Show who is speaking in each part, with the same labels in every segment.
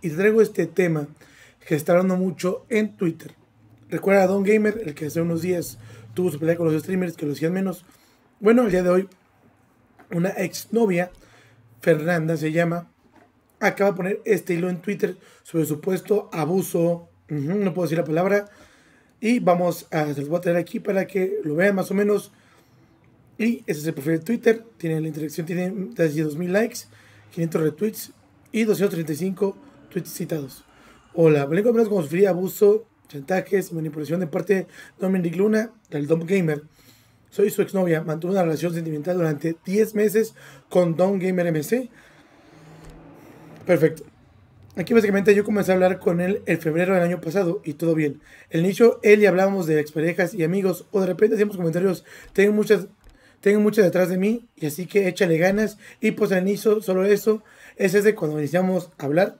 Speaker 1: y traigo este tema que está hablando mucho en Twitter. Recuerda a Don Gamer, el que hace unos días tuvo su pelea con los streamers que lo hacían menos. Bueno, el día de hoy, una exnovia, Fernanda se llama, acaba de poner este hilo en Twitter sobre supuesto abuso, no puedo decir la palabra, y vamos a, se los voy aquí para que lo vean más o menos. Y ese es el perfil de Twitter, tiene la interacción, tiene casi 2.000 likes, 500 retweets, y 235 tweets citados. Hola, Blanco Menos como sufría abuso, chantajes manipulación de parte de Dominic Luna, del Dom Gamer. Soy su exnovia, mantuve una relación sentimental durante 10 meses con Dom Gamer MC. Perfecto. Aquí básicamente yo comencé a hablar con él El febrero del año pasado y todo bien. El nicho, él y hablábamos de exparejas y amigos o de repente hacíamos comentarios, tengo muchas, tengo muchas detrás de mí y así que échale ganas y pues al inicio solo eso, es ese cuando iniciamos a hablar.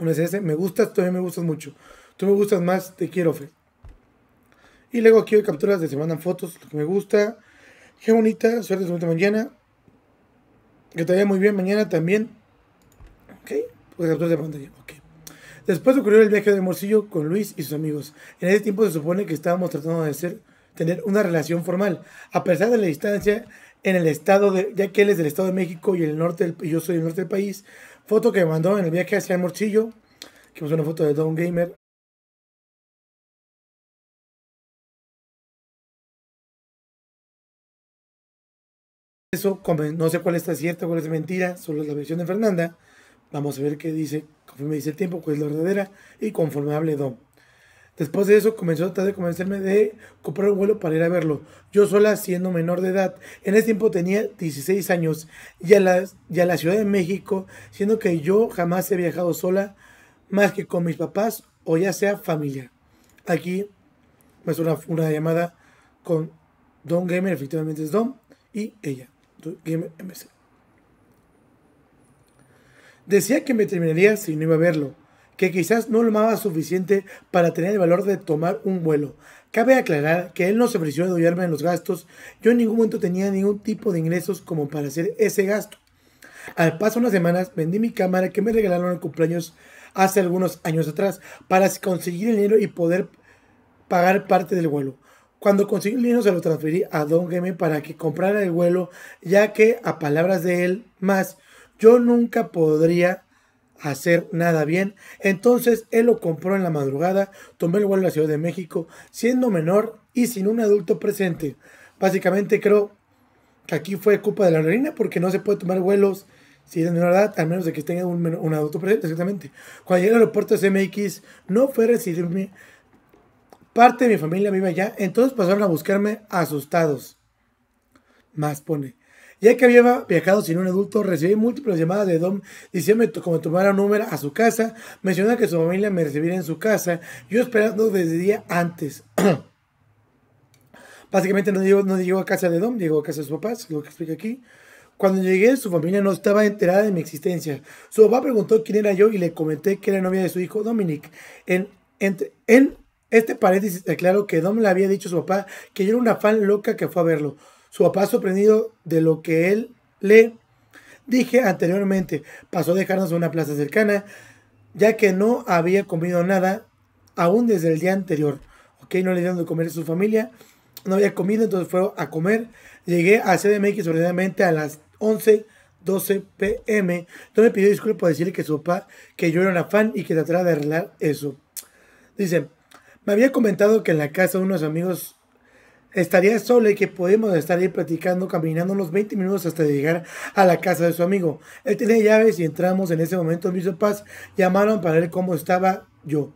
Speaker 1: me gustas, todavía me gustas mucho. Tú me gustas más, te quiero, fe Y luego aquí hay capturas de semana mandan fotos, lo que me gusta. Qué bonita, suerte, suerte mañana. Que te vaya muy bien mañana también. Ok, pues capturas de pantalla, ok. Después ocurrió el viaje de Morcillo con Luis y sus amigos. En ese tiempo se supone que estábamos tratando de hacer, tener una relación formal. A pesar de la distancia, en el estado de, ya que él es del estado de México y el norte yo soy del norte del país, foto que me mandó en el viaje hacia el Morchillo, que puso una foto de Don Gamer. Eso, no sé cuál está cierto cuál es mentira, solo es la versión de Fernanda. Vamos a ver qué dice, conforme dice el tiempo, cuál es la verdadera y conforme hable Don Después de eso comenzó a tratar de convencerme de comprar un vuelo para ir a verlo, yo sola siendo menor de edad. En ese tiempo tenía 16 años y a, la, Ciudad de México, siendo que yo jamás he viajado sola más que con mis papás o ya sea familia. Aquí me una llamada con Don Gamer, efectivamente es Don, y ella, Don Gamer MC. Decía que me terminaría si no iba a verlo que quizás no lo amaba suficiente para tener el valor de tomar un vuelo. Cabe aclarar que él no se ofreció de ayudarme en los gastos, yo en ningún momento tenía ningún tipo de ingresos como para hacer ese gasto. Al paso unas semanas vendí mi cámara que me regalaron en cumpleaños hace algunos años atrás para conseguir el dinero y poder pagar parte del vuelo. Cuando conseguí el dinero se lo transferí a Don Game para que comprara el vuelo, ya que a palabras de él más, yo nunca podría hacer nada bien. Entonces él lo compró en la madrugada, tomé el vuelo a la Ciudad de México, siendo menor y sin un adulto presente. Básicamente creo que aquí fue culpa de la aerolínea porque no se puede tomar vuelos si es menor edad, al menos de que tenga un, adulto presente, exactamente. Cuando llegué al aeropuerto de CMX, no fue recibirme. Parte de mi familia viva allá, entonces pasaron a buscarme asustados. Más pone. Ya que había viajado sin un adulto, recibí múltiples llamadas de Dom diciéndome como tomara un número a su casa, mencionando que su familia me recibiría en su casa, yo esperando desde día antes. Básicamente no llegó, no a casa de Dom, llegó a casa de sus papás, lo que explica aquí. Cuando llegué, su familia no estaba enterada de mi existencia. Su papá preguntó quién era yo y le comenté que era novia de su hijo Dominic. En, este paréntesis aclaro que Dom le había dicho a su papá que yo era una fan loca que fue a verlo. Su papá, sorprendido de lo que él le dije anteriormente, pasó a dejarnos a una plaza cercana, ya que no había comido nada aún desde el día anterior. Ok, no le dieron de comer a su familia, no había comido, entonces fue a comer. Llegué a CDMX ordenadamente a las 11, 12 pm. Entonces me pidió disculpas por decirle que su papá, que yo era una fan y que tratara de arreglar eso. Dice, me había comentado que en la casa unos amigos Estaría solo y que podemos estar ahí platicando, caminando unos 20 minutos hasta llegar a la casa de su amigo. Él tenía llaves y entramos en ese momento. Mis papás llamaron para ver cómo estaba yo.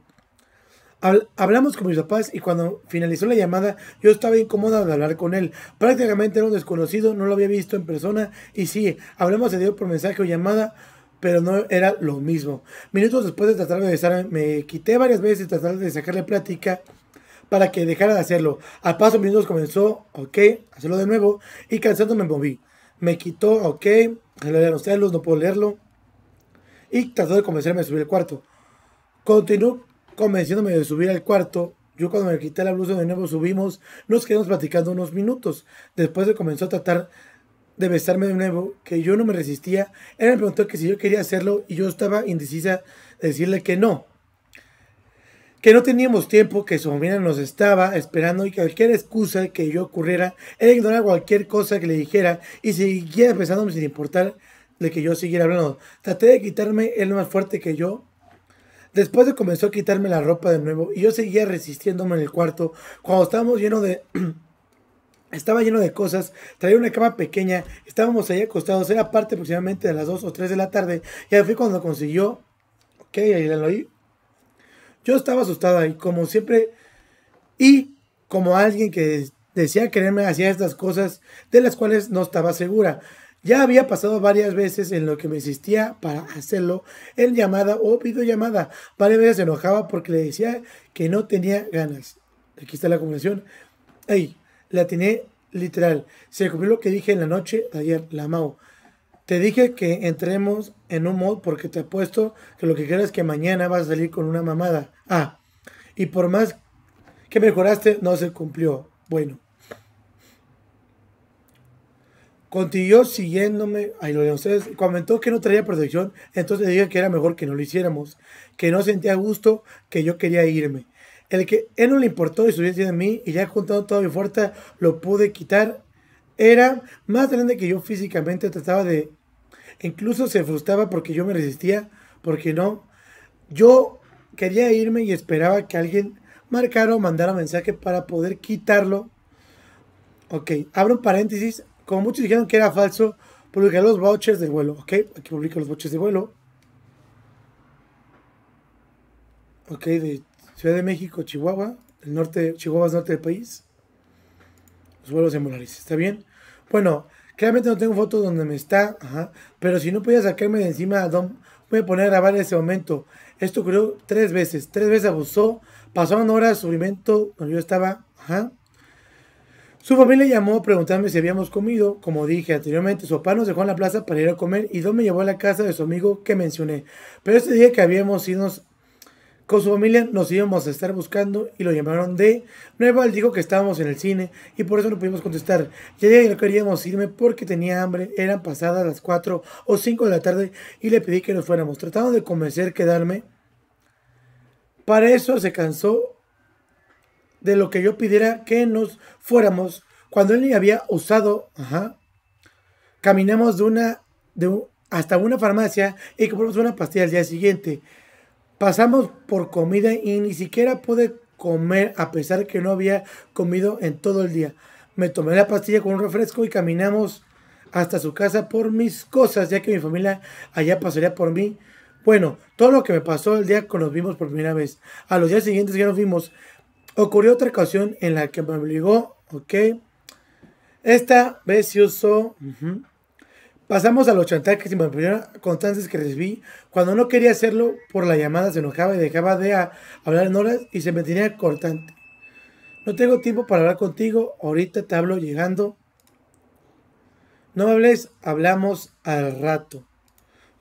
Speaker 1: Hablamos con mis papás y cuando finalizó la llamada yo estaba incómoda de hablar con él. Prácticamente era un desconocido, no lo había visto en persona y sí, hablamos de Dios por mensaje o llamada, pero no era lo mismo. Minutos después de tratar de estar me quité varias veces y tratar de sacarle plática para que dejara de hacerlo. A paso minutos comenzó, ok, hacerlo de nuevo y cansado me moví. Me quitó, ok, los no puedo leerlo. Y trató de convencerme de subir al cuarto. Continuó convenciéndome de subir al cuarto. Yo cuando me quité la blusa de nuevo subimos, nos quedamos platicando unos minutos. Después de comenzó a tratar de besarme de nuevo, que yo no me resistía. Él me preguntó que si yo quería hacerlo y yo estaba indecisa de decirle que no que no teníamos tiempo, que su familia nos estaba esperando y que cualquier excusa que yo ocurriera era ignorar cualquier cosa que le dijera y seguía pensándome sin importar de que yo siguiera hablando. Traté de quitarme el más fuerte que yo. Después de comenzó a quitarme la ropa de nuevo y yo seguía resistiéndome en el cuarto cuando estábamos llenos de... Estaba lleno de cosas, traía una cama pequeña, estábamos ahí acostados, era parte aproximadamente de las 2 o 3 de la tarde, y ahí fue cuando consiguió, ok, ahí la oí, yo estaba asustada y como siempre, y como alguien que decía quererme hacía estas cosas de las cuales no estaba segura. Ya había pasado varias veces en lo que me insistía para hacerlo en llamada o llamada Varias veces se enojaba porque le decía que no tenía ganas. Aquí está la conversación. Ahí, la tenía literal. Se cumplió lo que dije en la noche de ayer, la Mau. Te dije que entremos en un mod porque te apuesto que lo que quieres es que mañana vas a salir con una mamada. Ah, y por más que mejoraste, no se cumplió. Bueno. Continuó siguiéndome, ahí lo de ustedes, comentó que no traía protección, entonces dije que era mejor que no lo hiciéramos, que no sentía gusto, que yo quería irme. El que él no le importó y subió de mí y ya juntando toda mi fuerza lo pude quitar era más grande que yo físicamente, trataba de... Incluso se frustraba porque yo me resistía, porque no. Yo quería irme y esperaba que alguien marcara o mandara mensaje para poder quitarlo. Ok, abro un paréntesis. Como muchos dijeron que era falso, publicar los vouchers de vuelo. Ok, aquí publico los vouchers de vuelo. Ok, de Ciudad de México, Chihuahua. El norte, Chihuahua es norte del país los huevos en ¿está bien? Bueno, claramente no tengo fotos donde me está, ajá, pero si no podía sacarme de encima a Dom, voy a poner a grabar ese momento. Esto ocurrió tres veces, tres veces abusó, pasaron horas sufrimiento sufrimiento cuando yo estaba, ajá. Su familia llamó preguntándome si habíamos comido. Como dije anteriormente, su papá nos dejó en la plaza para ir a comer y Don me llevó a la casa de su amigo que mencioné. Pero este día que habíamos ido con su familia nos íbamos a estar buscando y lo llamaron de nuevo. Él dijo que estábamos en el cine y por eso no pudimos contestar. Ya que no queríamos irme porque tenía hambre. Eran pasadas las 4 o 5 de la tarde y le pedí que nos fuéramos. Tratando de convencer quedarme. Para eso se cansó de lo que yo pidiera que nos fuéramos cuando él ni había usado. Ajá. Caminamos de una, de hasta una farmacia y compramos una pastilla al día siguiente. Pasamos por comida y ni siquiera pude comer a pesar que no había comido en todo el día. Me tomé la pastilla con un refresco y caminamos hasta su casa por mis cosas, ya que mi familia allá pasaría por mí. Bueno, todo lo que me pasó el día que nos vimos por primera vez. A los días siguientes ya nos vimos, ocurrió otra ocasión en la que me obligó, ok. Esta vez se usó... Pasamos a los chantajes y primera constantes que recibí. Cuando no quería hacerlo por la llamada, se enojaba y dejaba de hablar en horas y se me tenía cortante. No tengo tiempo para hablar contigo. Ahorita te hablo llegando. No me hables, hablamos al rato.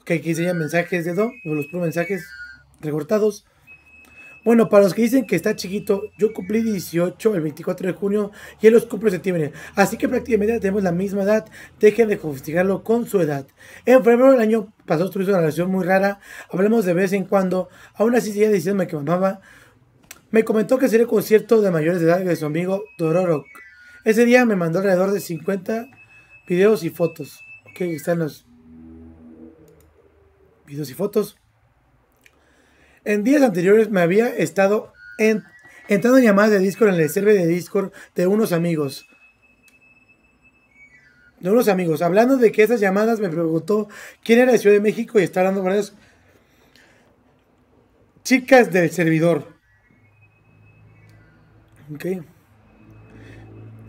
Speaker 1: Ok, aquí enseñan mensajes de dos, los mensajes recortados. Bueno, para los que dicen que está chiquito, yo cumplí 18 el 24 de junio y él los cumple en septiembre. Así que prácticamente tenemos la misma edad. Dejen de justificarlo con su edad. En febrero del año pasado tuvimos una relación muy rara. Hablamos de vez en cuando. Aún así ella decía que mamaba. Me comentó que sería el concierto de mayores de edad de su amigo Dororok. Ese día me mandó alrededor de 50 videos y fotos. Ok, están los videos y fotos. En días anteriores me había estado entrando en llamadas de Discord en el server de Discord de unos amigos. De unos amigos. Hablando de que esas llamadas me preguntó quién era de Ciudad de México y está hablando varias chicas del servidor. Ok.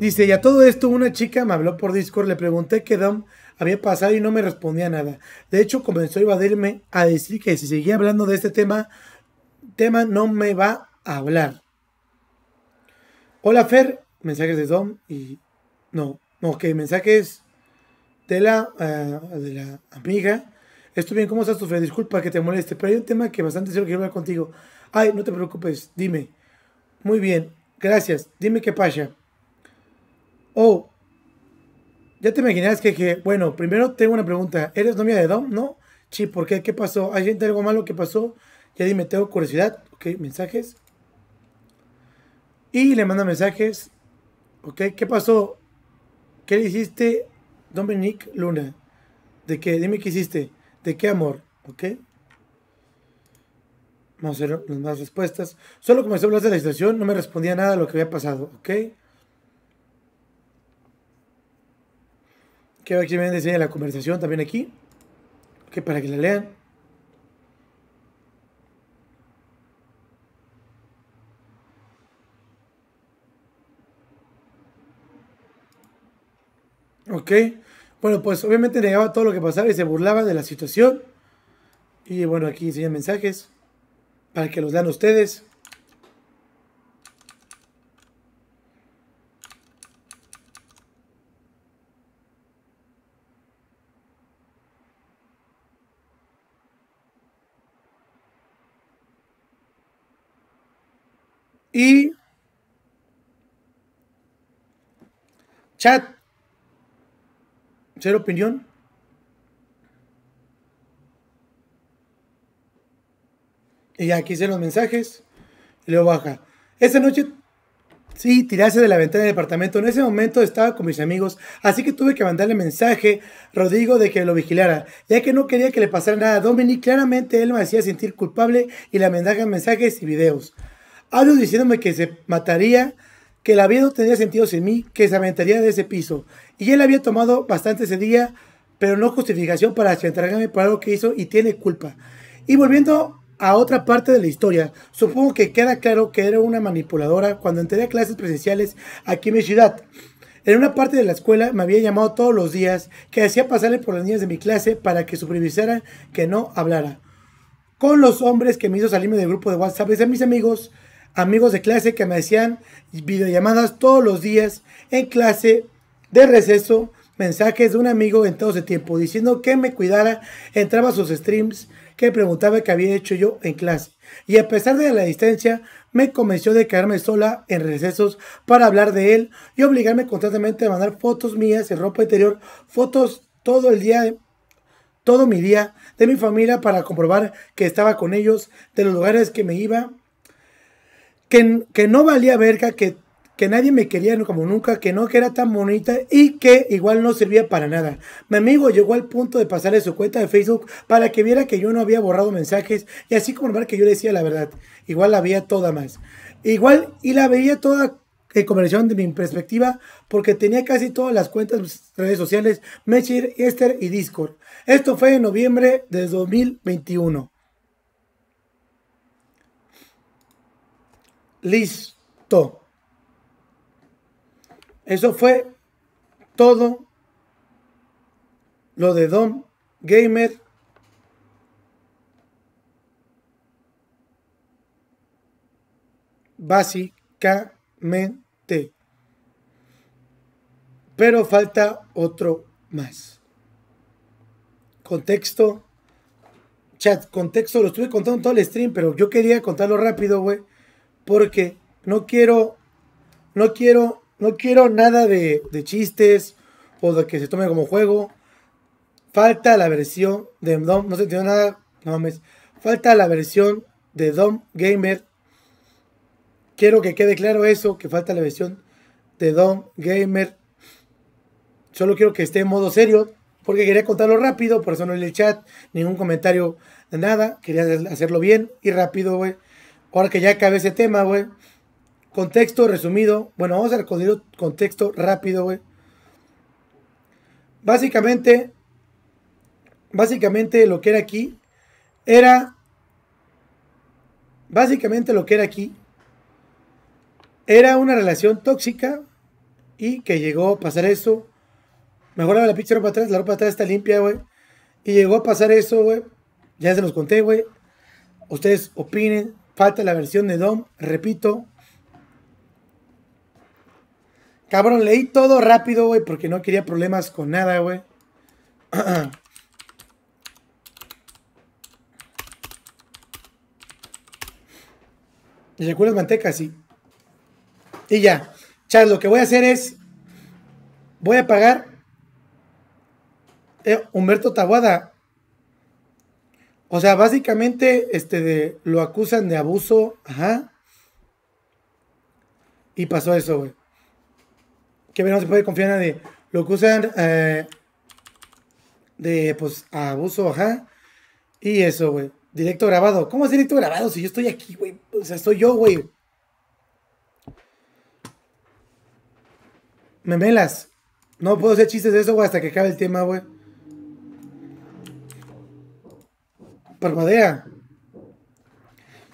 Speaker 1: Dice, y a todo esto una chica me habló por Discord, le pregunté que Dom había pasado y no me respondía nada. De hecho, comenzó a evadirme a decir que si seguía hablando de este tema, tema no me va a hablar. Hola Fer, mensajes de Dom y... No, ok, mensajes de la, eh, de la amiga. Estoy bien, ¿cómo estás, Fer? Disculpa que te moleste, pero hay un tema que bastante quiero hablar contigo. Ay, no te preocupes, dime. Muy bien, gracias. Dime qué pasa. Oh, ya te imaginas que, que, bueno, primero tengo una pregunta. ¿Eres novia de Dom? ¿No? Sí, ¿por qué? ¿Qué pasó? ¿Hay gente algo malo que pasó? Ya dime, tengo curiosidad. Ok, mensajes. Y le manda mensajes. Ok, ¿qué pasó? ¿Qué le hiciste, Dominic Luna? ¿De qué? Dime qué hiciste. ¿De qué amor? Ok. Vamos a ver las más respuestas. Solo comenzó a hablar de la situación, no me respondía nada a lo que había pasado. Ok. que aquí me enseña la conversación también aquí, que para que la lean. Ok, bueno, pues obviamente negaba todo lo que pasaba y se burlaba de la situación. Y bueno, aquí enseñan mensajes para que los lean ustedes. y chat. ¿Ser opinión? Y aquí se los mensajes. Y baja. Esa noche, sí, tirase de la ventana del departamento. En ese momento estaba con mis amigos, así que tuve que mandarle mensaje a Rodrigo de que lo vigilara, ya que no quería que le pasara nada a Dominic. Claramente él me hacía sentir culpable y le mandaba mensajes y videos. Adiós diciéndome que se mataría, que la vida no tenía sentido sin mí, que se aventaría de ese piso. Y él había tomado bastante ese día, pero no justificación para sentarme por algo que hizo y tiene culpa. Y volviendo a otra parte de la historia, supongo que queda claro que era una manipuladora cuando entré a clases presenciales aquí en mi ciudad. En una parte de la escuela me había llamado todos los días que hacía pasarle por las niñas de mi clase para que supervisara que no hablara. Con los hombres que me hizo salirme del grupo de WhatsApp de mis amigos, amigos de clase que me hacían videollamadas todos los días en clase de receso, mensajes de un amigo en todo ese tiempo diciendo que me cuidara, entraba a sus streams que preguntaba qué había hecho yo en clase. Y a pesar de la distancia, me convenció de quedarme sola en recesos para hablar de él y obligarme constantemente a mandar fotos mías en ropa interior, fotos todo el día todo mi día de mi familia para comprobar que estaba con ellos, de los lugares que me iba que, no valía verga, que, que nadie me quería como nunca, que no que era tan bonita y que igual no servía para nada. Mi amigo llegó al punto de pasarle su cuenta de Facebook para que viera que yo no había borrado mensajes y así como ver que yo decía la verdad. Igual la veía toda más. Igual y la veía toda en conversación de mi perspectiva porque tenía casi todas las cuentas de redes sociales, Mechir, Esther y Discord. Esto fue en noviembre de 2021. listo. Eso fue todo lo de Don Gamer. Básicamente. Pero falta otro más. Contexto. Chat, contexto. Lo estuve contando todo el stream, pero yo quería contarlo rápido, güey porque no quiero, no quiero, no quiero nada de, chistes o de que se tome como juego. Falta la versión de Dom, no se entiende nada, no mames. Falta la versión de Dom Gamer. Quiero que quede claro eso, que falta la versión de Dom Gamer. Solo quiero que esté en modo serio, porque quería contarlo rápido, por eso no en el chat, ningún comentario, de nada. Quería hacerlo bien y rápido, güey. Ahora que ya acabé ese tema, güey. Contexto resumido. Bueno, vamos a con contexto rápido, güey. Básicamente, básicamente lo que era aquí era. Básicamente lo que era aquí era una relación tóxica y que llegó a pasar eso. Mejor la pinche ropa atrás, la ropa atrás está limpia, güey. Y llegó a pasar eso, güey. Ya se los conté, güey. Ustedes opinen, Falta la versión de Dom, repito. Cabrón, leí todo rápido, güey, porque no quería problemas con nada, güey. ¿Y recuerdas manteca? Sí. Y ya. Chas, lo que voy a hacer es. Voy a pagar. Eh, Humberto Tabuada, o sea, básicamente este de, lo acusan de abuso, ajá. Y pasó eso, güey. Que no se puede confiar en nadie. Lo acusan eh, de, pues, abuso, ajá. Y eso, güey. Directo grabado. ¿Cómo es directo grabado si yo estoy aquí, güey? O sea, soy yo, güey. Memelas. No puedo hacer chistes de eso, güey, hasta que acabe el tema, güey. Parpadea.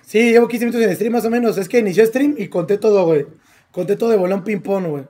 Speaker 1: Sí, llevo 15 minutos en stream más o menos. Es que inició stream y conté todo, güey. Conté todo de bolón ping-pong, güey.